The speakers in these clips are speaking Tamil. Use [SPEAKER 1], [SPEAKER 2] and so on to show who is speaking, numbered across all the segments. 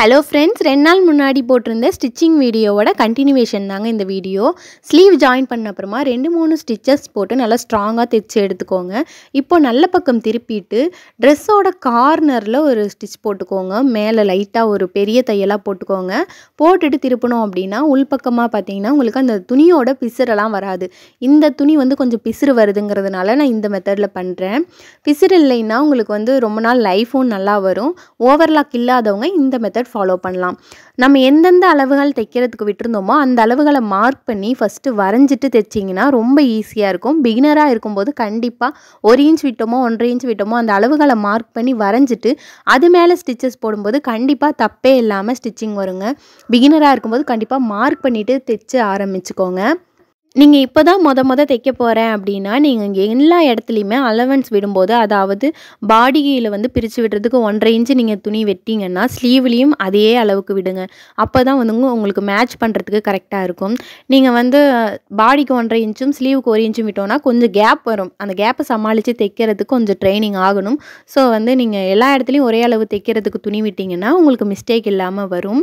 [SPEAKER 1] ஹலோ ஃப்ரெண்ட்ஸ் ரெண்டு நாள் முன்னாடி போட்டிருந்த ஸ்டிச்சிங் வீடியோவோட கண்டினியூவேஷன் தாங்க இந்த வீடியோ ஸ்லீவ் ஜாயின் பண்ண அப்புறமா ரெண்டு மூணு ஸ்டிச்சஸ் போட்டு நல்லா ஸ்ட்ராங்காக தைச்சி எடுத்துக்கோங்க இப்போ நல்ல பக்கம் திருப்பிட்டு ட்ரெஸ்ஸோட கார்னரில் ஒரு ஸ்டிச் போட்டுக்கோங்க மேலே லைட்டாக ஒரு பெரிய தையலாக போட்டுக்கோங்க போட்டுட்டு திருப்பணும் அப்படின்னா உள்பக்கமாக பார்த்தீங்கன்னா உங்களுக்கு அந்த துணியோட பிசிறெல்லாம் வராது இந்த துணி வந்து கொஞ்சம் பிசுறு வருதுங்கிறதுனால நான் இந்த மெத்தடில் பண்ணுறேன் பிசுறு இல்லைன்னா உங்களுக்கு வந்து ரொம்ப நாள் லைஃபும் நல்லா வரும் ஓவர்லாக் இல்லாதவங்க இந்த மெத்தட் ஃபாலோ பண்ணலாம் நம்ம எந்தெந்த அளவுகள் தைக்கிறதுக்கு விட்டுருந்தோமோ அந்த அளவுகளை மார்க் பண்ணி ஃபஸ்ட்டு வரைஞ்சிட்டு தைச்சிங்கன்னா ரொம்ப ஈஸியாக இருக்கும் பிகினராக இருக்கும்போது கண்டிப்பாக ஒரு இன்ச் விட்டோமோ ஒன்றரை இன்ச் விட்டோமோ அந்த அளவுகளை மார்க் பண்ணி வரைஞ்சிட்டு அது மேலே ஸ்டிச்சஸ் போடும்போது கண்டிப்பாக தப்பே இல்லாமல் ஸ்டிச்சிங் வருங்க பிகினராக இருக்கும்போது கண்டிப்பாக மார்க் பண்ணிவிட்டு தைச்சு ஆரம்பிச்சுக்கோங்க நீங்கள் இப்போ தான் மொத மொதல் தைக்க போகிறேன் அப்படின்னா நீங்கள் இங்கே எல்லா இடத்துலையுமே அலவன்ஸ் விடும்போது அதாவது பாடியில் வந்து பிரித்து விடுறதுக்கு ஒன்றரை இன்ச்சு நீங்கள் துணி வெட்டிங்கன்னா ஸ்லீவ்லேயும் அதே அளவுக்கு விடுங்க அப்போ தான் வந்து உங்களுக்கு மேட்ச் பண்ணுறதுக்கு கரெக்டாக இருக்கும் நீங்கள் வந்து பாடிக்கு ஒன்றரை இன்ச்சும் ஸ்லீவுக்கு ஒரு இன்ச்சும் விட்டோன்னா கொஞ்சம் கேப் வரும் அந்த கேப்பை சமாளித்து தைக்கிறதுக்கு கொஞ்சம் ட்ரைனிங் ஆகணும் ஸோ வந்து நீங்கள் எல்லா இடத்துலையும் ஒரே அளவு தைக்கிறதுக்கு துணி விட்டிங்கன்னா உங்களுக்கு மிஸ்டேக் இல்லாமல் வரும்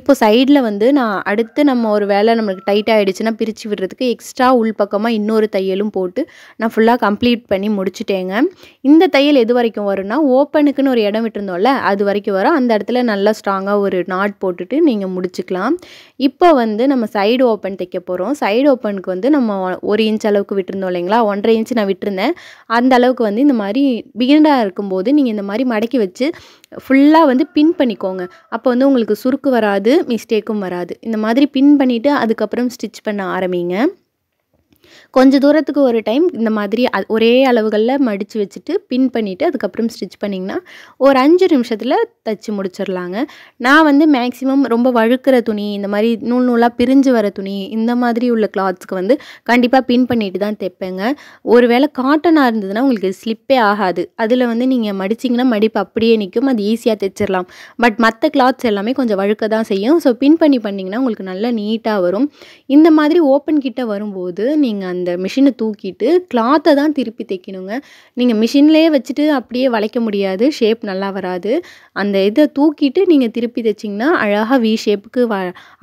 [SPEAKER 1] இப்போ சைடில் வந்து நான் அடுத்து நம்ம ஒரு வேலை நம்மளுக்கு டைட் ஆகிடுச்சுன்னா பிரித்து விடுறதுக்கு அதுக்கு எக்ஸ்ட்ரா உள்பக்கமாக இன்னொரு தையலும் போட்டு நான் ஃபுல்லாக கம்ப்ளீட் பண்ணி முடிச்சுட்டேங்க இந்த தையல் எது வரைக்கும் வரும்னா ஓப்பனுக்குன்னு ஒரு இடம் விட்டுருந்தோம்ல அது வரைக்கும் வரும் அந்த இடத்துல நல்லா ஸ்ட்ராங்காக ஒரு நாட் போட்டுட்டு நீங்கள் முடிச்சுக்கலாம் இப்போ வந்து நம்ம சைடு ஓப்பன் தைக்க போகிறோம் சைடு ஓப்பனுக்கு வந்து நம்ம ஒரு இன்ச் அளவுக்கு விட்டுருந்தோம் இல்லைங்களா ஒன்றரை இன்ச் நான் விட்டுருந்தேன் அந்த அளவுக்கு வந்து இந்த மாதிரி பிகினராக இருக்கும்போது நீங்கள் இந்த மாதிரி மடக்கி வச்சு ஃபுல்லாக வந்து பின் பண்ணிக்கோங்க அப்போ வந்து உங்களுக்கு சுருக்கு வராது மிஸ்டேக்கும் வராது இந்த மாதிரி பின் பண்ணிவிட்டு அதுக்கப்புறம் ஸ்டிச் பண்ண ஆரம்பிங்க கொஞ்சம் தூரத்துக்கு ஒரு டைம் இந்த மாதிரி ஒரே அளவுகளில் மடித்து வச்சுட்டு பின் பண்ணிவிட்டு அதுக்கப்புறம் ஸ்டிச் பண்ணிங்கன்னா ஒரு அஞ்சு நிமிஷத்தில் தைச்சி முடிச்சிடலாங்க நான் வந்து மேக்ஸிமம் ரொம்ப வழுக்கிற துணி இந்த மாதிரி நூல் நூலாக பிரிஞ்சு வர துணி இந்த மாதிரி உள்ள கிளாத்ஸ்க்கு வந்து கண்டிப்பாக பின் பண்ணிட்டு தான் தைப்பேங்க ஒருவேளை காட்டனாக இருந்ததுன்னா உங்களுக்கு ஸ்லிப்பே ஆகாது அதில் வந்து நீங்கள் மடிச்சிங்கன்னா மடிப்பு அப்படியே நிற்கும் அது ஈஸியாக தைச்சிடலாம் பட் மற்ற கிளாத்ஸ் எல்லாமே கொஞ்சம் வழுக்க தான் செய்யும் ஸோ பின் பண்ணி பண்ணிங்கன்னா உங்களுக்கு நல்லா நீட்டாக வரும் இந்த மாதிரி ஓப்பன் கிட்ட வரும்போது நீங்கள் அந்த இந்த மிஷினை தூக்கிட்டு கிளாத்தை தான் திருப்பி தைக்கணுங்க நீங்கள் மிஷின்லேயே வச்சுட்டு அப்படியே வளைக்க முடியாது ஷேப் நல்லா வராது அந்த இதை தூக்கிட்டு நீங்கள் திருப்பி தைச்சிங்கன்னா அழகாக வி ஷேப்புக்கு வ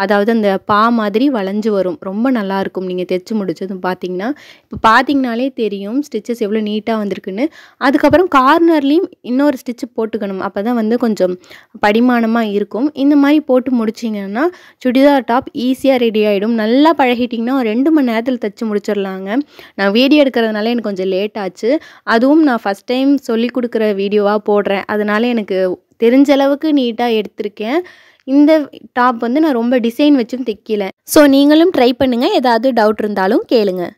[SPEAKER 1] அதாவது அந்த பா மாதிரி வளைஞ்சு வரும் ரொம்ப நல்லாயிருக்கும் நீங்கள் தைச்சி முடிச்சதும் பார்த்தீங்கன்னா இப்போ பார்த்தீங்கனாலே தெரியும் ஸ்டிச்சஸ் எவ்வளோ நீட்டாக வந்திருக்குன்னு அதுக்கப்புறம் கார்னர்லேயும் இன்னொரு ஸ்டிச்சு போட்டுக்கணும் அப்போ தான் வந்து கொஞ்சம் படிமானமாக இருக்கும் இந்த மாதிரி போட்டு முடிச்சிங்கன்னா சுடிதார் டாப் ஈஸியாக ரெடி ஆகிடும் நல்லா பழகிட்டிங்கன்னா ஒரு ரெண்டு மணி நேரத்தில் தைச்சி முடிச்சிடலாம் கொடுத்துடலாங்க நான் வீடியோ எடுக்கிறதுனால எனக்கு கொஞ்சம் லேட் ஆச்சு அதுவும் நான் ஃபஸ்ட் டைம் சொல்லி கொடுக்குற வீடியோவாக போடுறேன் அதனால எனக்கு தெரிஞ்ச அளவுக்கு நீட்டாக எடுத்திருக்கேன் இந்த டாப் வந்து நான் ரொம்ப டிசைன் வச்சும் தைக்கல ஸோ நீங்களும் ட்ரை பண்ணுங்கள் ஏதாவது டவுட் இருந்தாலும் கேளுங்கள்